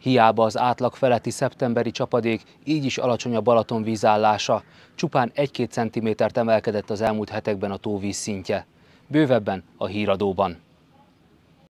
Hiába az átlag feletti szeptemberi csapadék, így is alacsony a Balaton vízállása. Csupán 1-2 cm emelkedett az elmúlt hetekben a tóvíz szintje. Bővebben a híradóban.